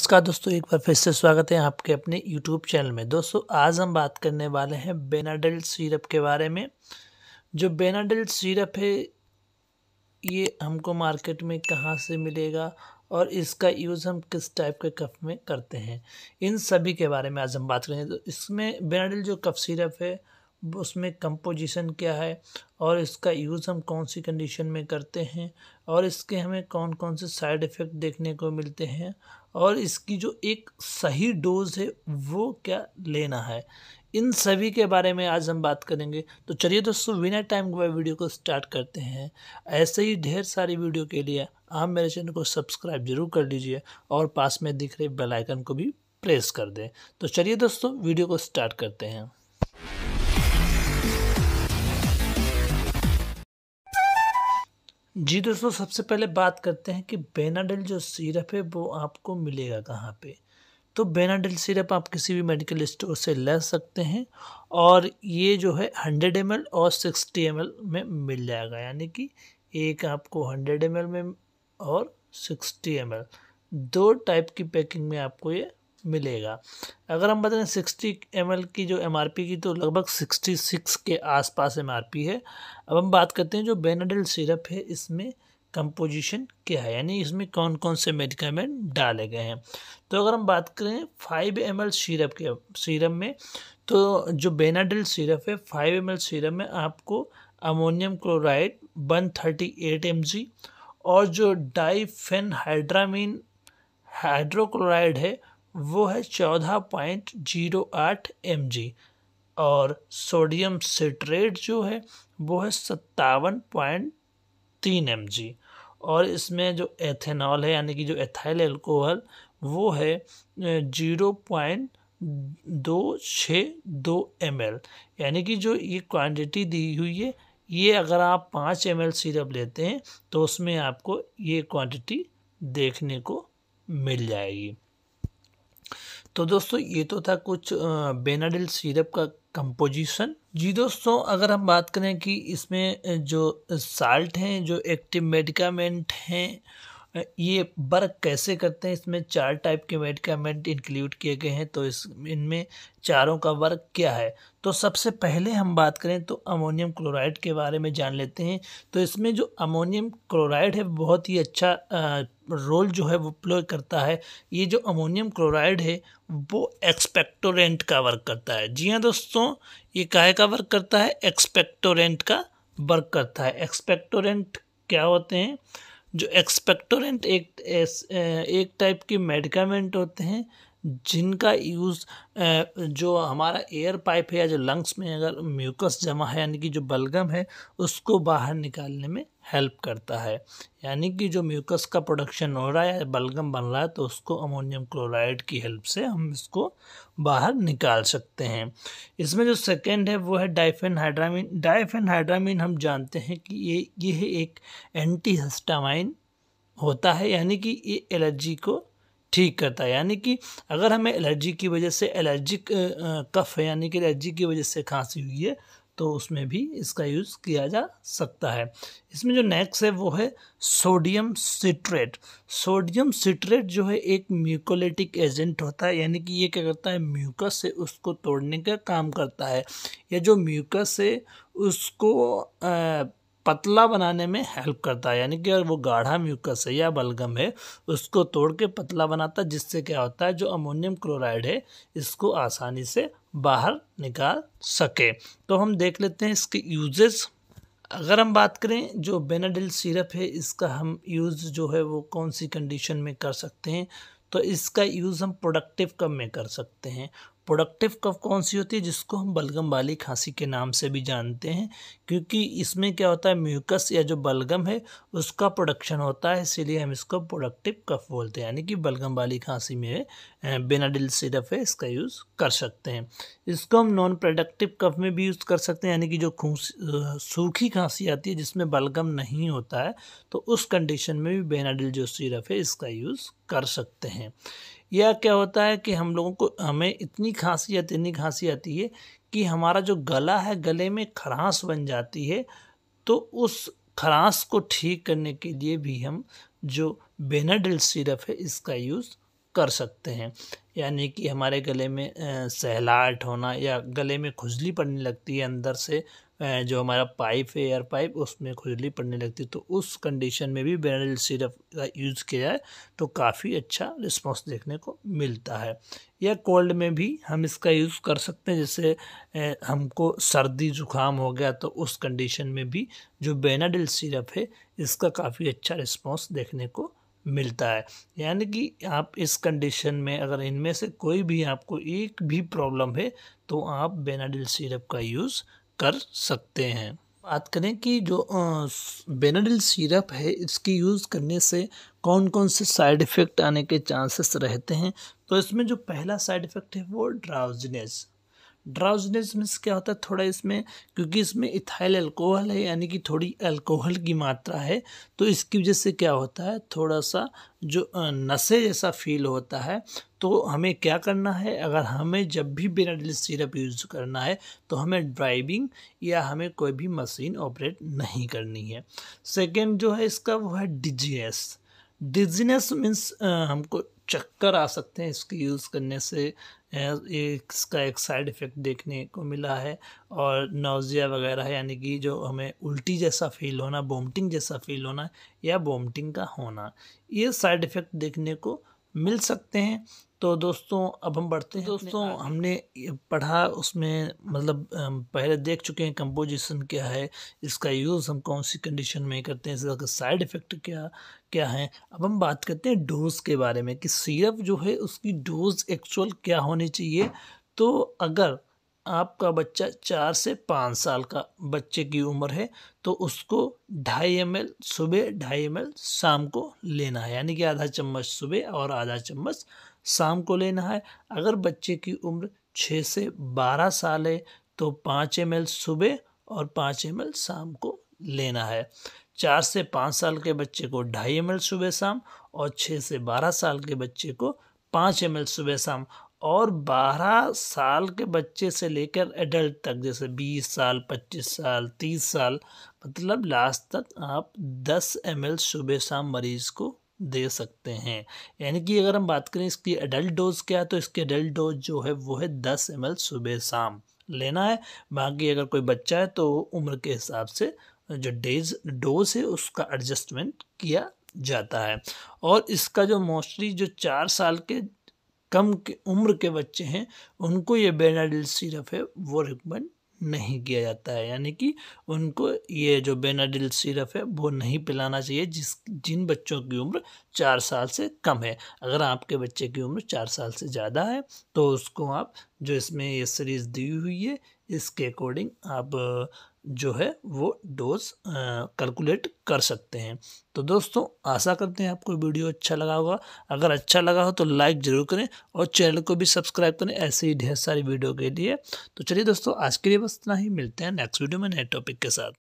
नमस्कार दोस्तों एक बार फिर से स्वागत है आपके अपने यूट्यूब चैनल में दोस्तों आज हम बात करने वाले हैं बेनाडल सिरप के बारे में जो बेनाडल सिरप है ये हमको मार्केट में कहाँ से मिलेगा और इसका यूज़ हम किस टाइप के कफ में करते हैं इन सभी के बारे में आज हम बात करेंगे तो इसमें बेनाडल जो कफ सिरप है उसमें कंपोजिशन क्या है और इसका यूज़ हम कौन सी कंडीशन में करते हैं और इसके हमें कौन कौन से साइड इफ़ेक्ट देखने को मिलते हैं और इसकी जो एक सही डोज है वो क्या लेना है इन सभी के बारे में आज हम बात करेंगे तो चलिए दोस्तों बिना टाइम बाद वीडियो को स्टार्ट करते हैं ऐसे ही ढेर सारी वीडियो के लिए आप मेरे चैनल को सब्सक्राइब जरूर कर लीजिए और पास में दिख रहे बेल आइकन को भी प्रेस कर दें तो चलिए दोस्तों वीडियो को स्टार्ट करते हैं जी दोस्तों सबसे पहले बात करते हैं कि बेनाडिल जो सिरप है वो आपको मिलेगा कहाँ पे तो बेनाडिल सिरप आप किसी भी मेडिकल स्टोर से ले सकते हैं और ये जो है हंड्रेड एम और सिक्सटी एम में मिल जाएगा यानी कि एक आपको हंड्रेड एम में और सिक्सटी एम दो टाइप की पैकिंग में आपको ये मिलेगा अगर हम बताएं सिक्सटी एम की जो एम की तो लगभग सिक्सटी सिक्स के आसपास एम है अब हम बात करते हैं जो बेनाडल सिरप है इसमें कंपोजिशन क्या है यानी इसमें कौन कौन से मेडिकामेंट डाले गए हैं तो अगर हम बात करें फाइव एम एल सीरप के सीरम में तो जो बेनाडल सीरप है फाइव एम एल सीरम में आपको ammonium chloride one thirty eight M G और जो हाइड्रामीन हाइड्रोक्लोराइड है वो है चौदह पॉइंट जीरो आठ एम जी और सोडियम सिट्रेट जो है वो है सत्तावन पॉइंट तीन एम जी और इसमें जो एथेनॉल है यानी कि जो एथाइल एल्कोहल वो है जीरो पॉइंट दो छः दो एम एल यानी कि जो ये क्वांटिटी दी हुई है ये अगर आप पाँच एम एल सिरप लेते हैं तो उसमें आपको ये क्वांटिटी देखने को मिल जाएगी तो दोस्तों ये तो था कुछ बेनाडिल सिरप का कंपोजिशन जी दोस्तों अगर हम बात करें कि इसमें जो साल्ट हैं जो एक्टिव मेडिकामेंट हैं ये वर्क कैसे करते हैं इसमें चार टाइप के मेडिकामेंट इंक्लूड किए गए हैं तो इस इनमें चारों का वर्क क्या है तो सबसे पहले हम बात करें तो अमोनियम क्लोराइड के बारे में जान लेते हैं तो इसमें जो अमोनियम क्लोराइड है बहुत ही अच्छा रोल जो है वो प्ले करता है ये जो अमोनियम क्लोराइड है वो एक्सपेक्टोरेंट का वर्क करता है जी हाँ दोस्तों ये काहे का वर्क करता है एक्सपेक्टोरेंट का वर्क करता है एक्सपेक्टोरेंट क्या होते हैं जो एक्सपेक्टोरेंट एक एक टाइप के मेडिकामेंट होते हैं जिनका यूज़ जो हमारा एयर पाइप है या जो लंग्स में अगर म्यूकस जमा है यानी कि जो बलगम है उसको बाहर निकालने में हेल्प करता है यानी कि जो म्यूकस का प्रोडक्शन हो रहा है या बलगम बन रहा है तो उसको अमोनियम क्लोराइड की हेल्प से हम इसको बाहर निकाल सकते हैं इसमें जो सेकेंड है वो है डाइफेन हाइड्रामिन डाइफेन हाइड्रामिन हम जानते हैं कि ये ये एक एंटी हस्टामाइन होता है यानी कि ये एलर्जी को ठीक करता है यानी कि अगर हमें एलर्जी की वजह से एलर्जिक कफ है यानी कि एलर्जी की वजह से खांसी हुई है तो उसमें भी इसका यूज़ किया जा सकता है इसमें जो नेक्स्ट है वो है सोडियम सिट्रेट सोडियम सिट्रेट जो है एक म्यूकोलेटिक एजेंट होता है यानी कि ये क्या करता है म्यूकस से उसको तोड़ने का काम करता है या जो म्यूकस है उसको आ, पतला बनाने में हेल्प करता है यानी कि अगर वो गाढ़ा म्यूकस है या बलगम है उसको तोड़ के पतला बनाता है जिससे क्या होता है जो अमोनियम क्लोराइड है इसको आसानी से बाहर निकाल सके तो हम देख लेते हैं इसके यूजेस अगर हम बात करें जो बेनाडिल सिरप है इसका हम यूज़ जो है वो कौन सी कंडीशन में कर सकते हैं तो इसका यूज़ हम प्रोडक्टिव कम में कर सकते हैं प्रोडक्टिव कफ कौन सी होती है जिसको हम बलगम वाली खांसी के नाम से भी जानते हैं क्योंकि इसमें क्या होता है म्यूकस या जो बलगम है उसका प्रोडक्शन होता है इसीलिए हम इसको प्रोडक्टिव कफ बोलते हैं यानी कि बलगम वाली खांसी में बेनाडिल सिरप है इसका यूज़ कर सकते हैं इसको हम नॉन प्रोडक्टिव कफ में भी यूज़ कर सकते हैं यानी कि जो सूखी खांसी आती है जिसमें बलगम नहीं होता है तो उस कंडीशन में भी बेनाडिल जो सिरप है इसका यूज़ कर सकते हैं या क्या होता है कि हम लोगों को हमें इतनी खांसी या इतनी खांसी आती है कि हमारा जो गला है गले में खरास बन जाती है तो उस खरांस को ठीक करने के लिए भी हम जो बेनाडिल सिरप है इसका यूज़ कर सकते हैं यानी कि हमारे गले में सहलाहट होना या गले में खुजली पड़ने लगती है अंदर से जो हमारा पाइप है एयर पाइप उसमें खुजली पड़ने लगती है तो उस कंडीशन में भी बेनल सिरप का यूज़ किया जाए तो काफ़ी अच्छा रिस्पॉन्स देखने को मिलता है या कोल्ड में भी हम इसका यूज़ कर सकते हैं जैसे हमको सर्दी जुकाम हो गया तो उस कंडीशन में भी जो बेनाडिल सिरप है इसका काफ़ी अच्छा रिस्पॉन्स देखने को मिलता है यानी कि आप इस कंडीशन में अगर इनमें से कोई भी आपको एक भी प्रॉब्लम है तो आप बेनाडिल सिरप का यूज़ कर सकते हैं बात करें कि जो बेनाडिल सिरप है इसकी यूज़ करने से कौन कौन से साइड इफ़ेक्ट आने के चांसेस रहते हैं तो इसमें जो पहला साइड इफ़ेक्ट है वो ड्राउजनेस ड्राउजनेस मीन्स क्या होता है थोड़ा इसमें क्योंकि इसमें इथाइल अल्कोहल है यानी कि थोड़ी अल्कोहल की मात्रा है तो इसकी वजह से क्या होता है थोड़ा सा जो नशे जैसा फील होता है तो हमें क्या करना है अगर हमें जब भी बेनाडिल सिरप यूज़ करना है तो हमें ड्राइविंग या हमें कोई भी मशीन ऑपरेट नहीं करनी है सेकेंड जो है इसका वो है डिजीनेस डिजीनेस मीन्स हमको चक्कर आ सकते हैं इसके यूज़ करने से इसका एक साइड इफ़ेक्ट देखने को मिला है और नोज़िया वगैरह यानी कि जो हमें उल्टी जैसा फील होना बोमटिंग जैसा फील होना या बोमटिंग का होना ये साइड इफ़ेक्ट देखने को मिल सकते हैं तो दोस्तों अब हम बढ़ते हैं दोस्तों हमने पढ़ा उसमें मतलब पहले देख चुके हैं कंपोजिशन क्या है इसका यूज़ हम कौन सी कंडीशन में करते हैं इसका साइड इफ़ेक्ट क्या क्या है अब हम बात करते हैं डोज़ के बारे में कि सिरप जो है उसकी डोज़ एक्चुअल क्या होनी चाहिए तो अगर आपका बच्चा चार से पाँच साल का बच्चे की उम्र है तो उसको ढाई एम सुबह ढाई एम शाम को लेना है यानी कि आधा चम्मच सुबह और आधा चम्मच शाम को लेना है अगर बच्चे की उम्र छः से बारह साल है तो पाँच एम सुबह और पाँच एम शाम को लेना है चार से पाँच साल के बच्चे को ढाई एम सुबह शाम और छः से बारह साल के बच्चे को पाँच एम सुबह शाम और 12 साल के बच्चे से लेकर एडल्ट तक जैसे 20 साल 25 साल 30 साल मतलब लास्ट तक आप 10 एम सुबह शाम मरीज़ को दे सकते हैं यानी कि अगर हम बात करें इसकी एडल्ट डोज क्या है तो इसकी एडल्ट डोज जो है वो है दस एम सुबह शाम लेना है बाकी अगर कोई बच्चा है तो उम्र के हिसाब से जो डेज डोज है उसका एडजस्टमेंट किया जाता है और इसका जो मोस्टली जो चार साल के कम के उम्र के बच्चे हैं उनको ये बेनाडिल सिरप है वो रिकमेंड नहीं किया जाता है यानी कि उनको ये जो बेनाडिल सिरप है वो नहीं पिलाना चाहिए जिस जिन बच्चों की उम्र चार साल से कम है अगर आपके बच्चे की उम्र चार साल से ज़्यादा है तो उसको आप जो इसमें ये सीरीज़ दी हुई है इसके अकॉर्डिंग आप जो है वो डोज कैलकुलेट कर सकते हैं तो दोस्तों आशा करते हैं आपको वीडियो अच्छा लगा होगा अगर अच्छा लगा हो तो लाइक ज़रूर करें और चैनल को भी सब्सक्राइब करें ऐसे ही ढेर सारी वीडियो के लिए तो चलिए दोस्तों आज के लिए बस इतना ही मिलते हैं नेक्स्ट वीडियो में नए टॉपिक के साथ